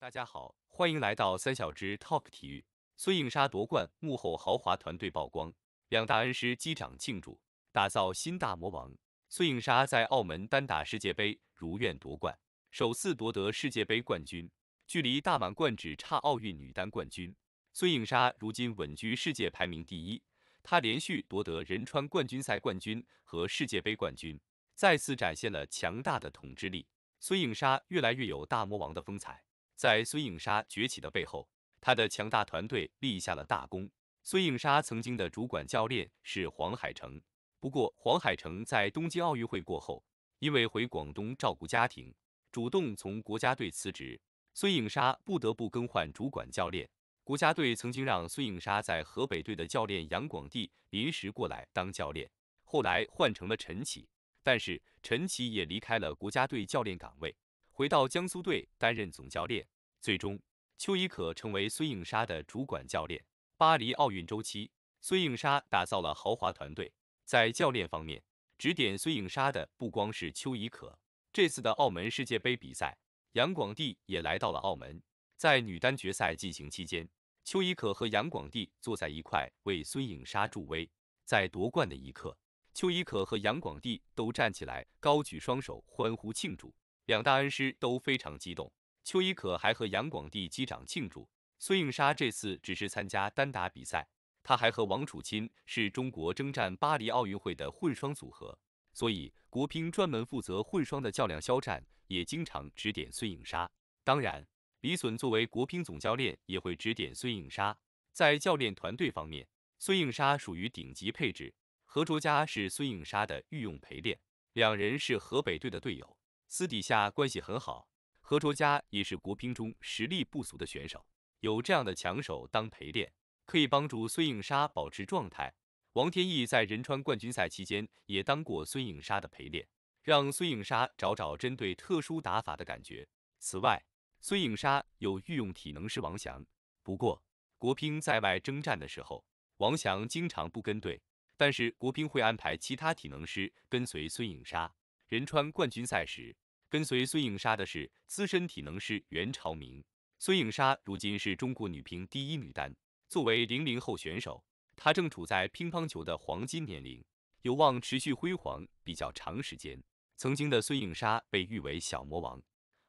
大家好，欢迎来到三小只 Talk 体育。孙颖莎夺冠，幕后豪华团队曝光，两大恩师击掌庆祝，打造新大魔王。孙颖莎在澳门单打世界杯如愿夺冠，首次夺得世界杯冠军，距离大满贯只差奥运女单冠军。孙颖莎如今稳居世界排名第一，她连续夺得仁川冠军赛冠军和世界杯冠军，再次展现了强大的统治力。孙颖莎越来越有大魔王的风采。在孙颖莎崛起的背后，她的强大团队立下了大功。孙颖莎曾经的主管教练是黄海城，不过黄海城在东京奥运会过后，因为回广东照顾家庭，主动从国家队辞职，孙颖莎不得不更换主管教练。国家队曾经让孙颖莎在河北队的教练杨广地临时过来当教练，后来换成了陈启，但是陈启也离开了国家队教练岗位。回到江苏队担任总教练，最终邱贻可成为孙颖莎的主管教练。巴黎奥运周期，孙颖莎打造了豪华团队，在教练方面，指点孙颖莎的不光是邱贻可。这次的澳门世界杯比赛，杨广第也来到了澳门，在女单决赛进行期间，邱贻可和杨广第坐在一块为孙颖莎助威，在夺冠的一刻，邱贻可和杨广第都站起来高举双手欢呼庆祝。两大恩师都非常激动，邱贻可还和杨广帝击掌庆祝。孙颖莎这次只是参加单打比赛，她还和王楚钦是中国征战巴黎奥运会的混双组合，所以国乒专门负责混双的较量。肖战也经常指点孙颖莎，当然，李隼作为国乒总教练也会指点孙颖莎。在教练团队方面，孙颖莎属于顶级配置，何卓佳是孙颖莎的御用陪练，两人是河北队的队友。私底下关系很好，何卓佳也是国乒中实力不俗的选手。有这样的强手当陪练，可以帮助孙颖莎保持状态。王天一在仁川冠军赛期间也当过孙颖莎的陪练，让孙颖莎找找针对特殊打法的感觉。此外，孙颖莎有御用体能师王翔，不过国乒在外征战的时候，王翔经常不跟队，但是国乒会安排其他体能师跟随孙颖莎。仁川冠军赛时，跟随孙颖莎的是资深体能师袁朝明。孙颖莎如今是中国女乒第一女单，作为零零后选手，她正处在乒乓球的黄金年龄，有望持续辉煌比较长时间。曾经的孙颖莎被誉为小魔王，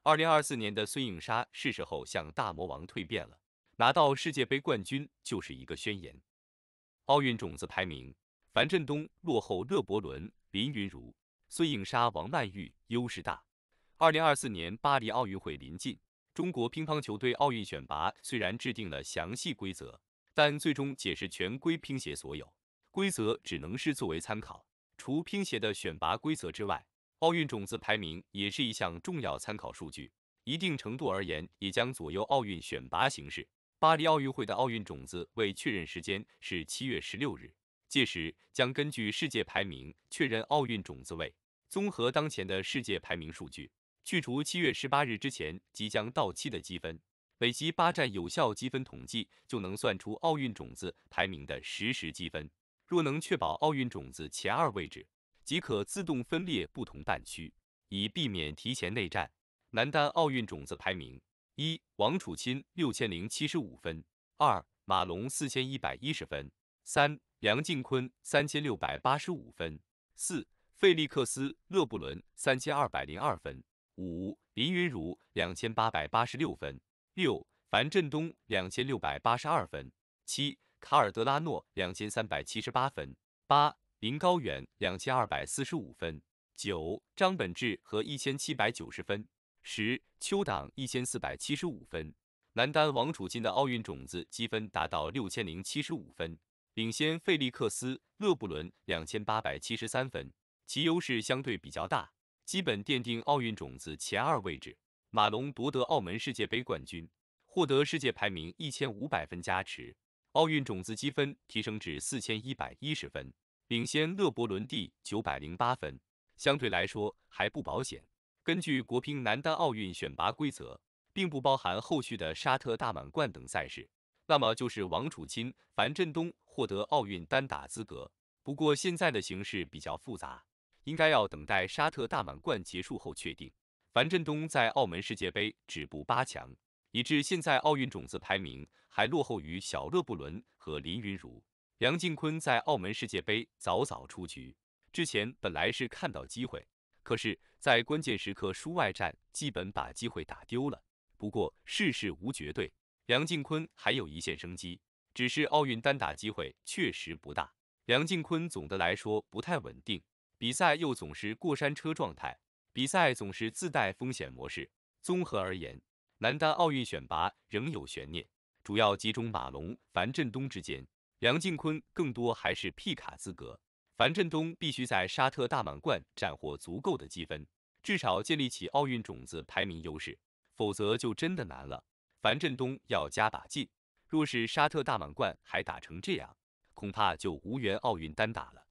二零二四年的孙颖莎是时候向大魔王蜕变了。拿到世界杯冠军就是一个宣言。奥运种子排名：樊振东落后勒伯伦、林昀儒。孙颖莎、王曼昱优势大。二零二四年巴黎奥运会临近，中国乒乓球队奥运选拔虽然制定了详细规则，但最终解释权归乒协所有，规则只能是作为参考。除乒协的选拔规则之外，奥运种子排名也是一项重要参考数据，一定程度而言也将左右奥运选拔形势。巴黎奥运会的奥运种子未确认时间是七月十六日，届时将根据世界排名确认奥运种子位。综合当前的世界排名数据，去除七月十八日之前即将到期的积分，累积八站有效积分统计，就能算出奥运种子排名的实时积分。若能确保奥运种子前二位置，即可自动分裂不同半区，以避免提前内战。男单奥运种子排名：一、王楚钦六千零七十五分；二、马龙四千一百一十分；三、梁靖昆三千六百八十五分；四。费利克斯·勒布伦三千二百零二分，五林云儒两千八百八十六分，六樊振东两千六百八十二分，七卡尔德拉诺两千三百七十八分，八林高远两千二百四十五分，九张本智和一千七百九十分，十邱党一千四百七十五分。男单王楚钦的奥运种子积分达到六千零七十五分，领先费利克斯·勒布伦两千八百七十三分。其优势相对比较大，基本奠定奥运种子前二位置。马龙夺得澳门世界杯冠军，获得世界排名一千五百分加持，奥运种子积分提升至四千一百一十分，领先勒伯伦第九百零八分，相对来说还不保险。根据国乒男单奥运选拔规则，并不包含后续的沙特大满贯等赛事，那么就是王楚钦、樊振东获得奥运单打资格。不过现在的形势比较复杂。应该要等待沙特大满贯结束后确定。樊振东在澳门世界杯止步八强，以致现在奥运种子排名还落后于小勒布伦和林昀儒。梁靖昆在澳门世界杯早早出局，之前本来是看到机会，可是，在关键时刻输外战，基本把机会打丢了。不过，世事无绝对，梁靖昆还有一线生机，只是奥运单打机会确实不大。梁靖昆总的来说不太稳定。比赛又总是过山车状态，比赛总是自带风险模式。综合而言，男单奥运选拔仍有悬念，主要集中马龙、樊振东之间。梁靖昆更多还是 P 卡资格，樊振东必须在沙特大满贯斩获足够的积分，至少建立起奥运种子排名优势，否则就真的难了。樊振东要加把劲，若是沙特大满贯还打成这样，恐怕就无缘奥运单打了。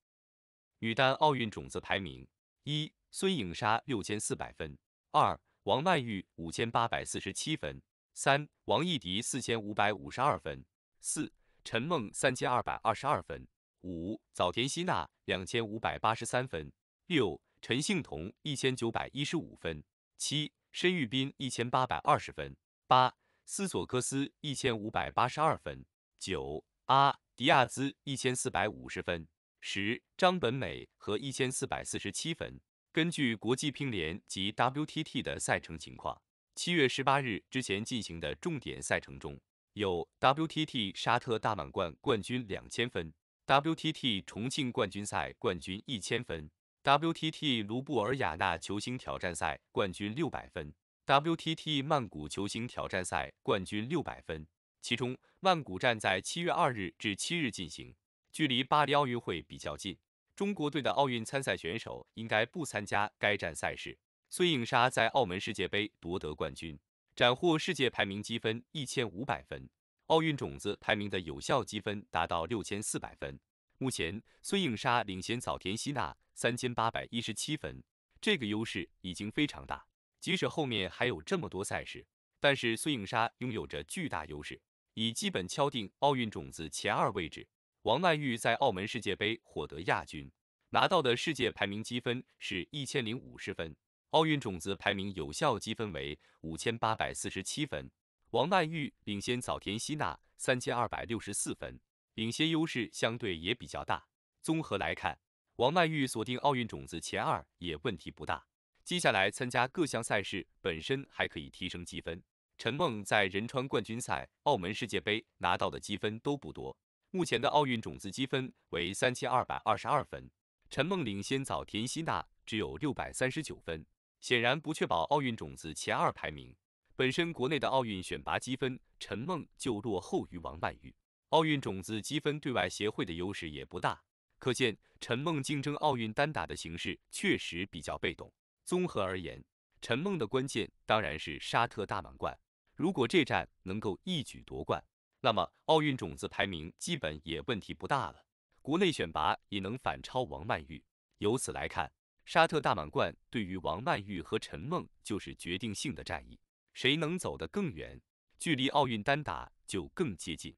女单奥运种子排名：一、孙颖莎六千四百分；二、王曼玉五千八百四十七分；三、王艺迪四千五百五十二分；四、陈梦三千二百二十二分；五、早田希娜两千五百八十三分；六、陈幸同一千九百一十五分；七、申裕斌一千八百二十分；八、斯索科斯一千五百八十二分；九、阿迪亚兹一千四百五十分。十张本美和一千四百四十七分。根据国际乒联及 WTT 的赛程情况，七月十八日之前进行的重点赛程中有 WTT 沙特大满贯冠军两千分，WTT 重庆冠军赛冠军一千分，WTT 卢布尔雅纳球星挑战赛冠军六百分，WTT 曼谷球星挑战赛冠军六百分。其中曼谷站在七月二日至七日进行。距离巴黎奥运会比较近，中国队的奥运参赛选手应该不参加该站赛事。孙颖莎在澳门世界杯夺得冠军，斩获世界排名积分一千五百分，奥运种子排名的有效积分达到六千四百分。目前，孙颖莎领先早田希娜三千八百一十七分，这个优势已经非常大。即使后面还有这么多赛事，但是孙颖莎拥有着巨大优势，已基本敲定奥运种子前二位置。王曼玉在澳门世界杯获得亚军，拿到的世界排名积分是一千零五十分，奥运种子排名有效积分为五千八百四十七分，王曼玉领先早田希娜三千二百六十四分，领先优势相对也比较大。综合来看，王曼玉锁定奥运种子前二也问题不大，接下来参加各项赛事本身还可以提升积分。陈梦在仁川冠军赛、澳门世界杯拿到的积分都不多。目前的奥运种子积分为三千二百二十二分，陈梦领先早田希娜只有六百三十九分，显然不确保奥运种子前二排名。本身国内的奥运选拔积分，陈梦就落后于王曼玉，奥运种子积分对外协会的优势也不大。可见陈梦竞争奥运单打的形势确实比较被动。综合而言，陈梦的关键当然是沙特大满贯，如果这战能够一举夺冠。那么奥运种子排名基本也问题不大了，国内选拔也能反超王曼玉。由此来看，沙特大满贯对于王曼玉和陈梦就是决定性的战役，谁能走得更远，距离奥运单打就更接近。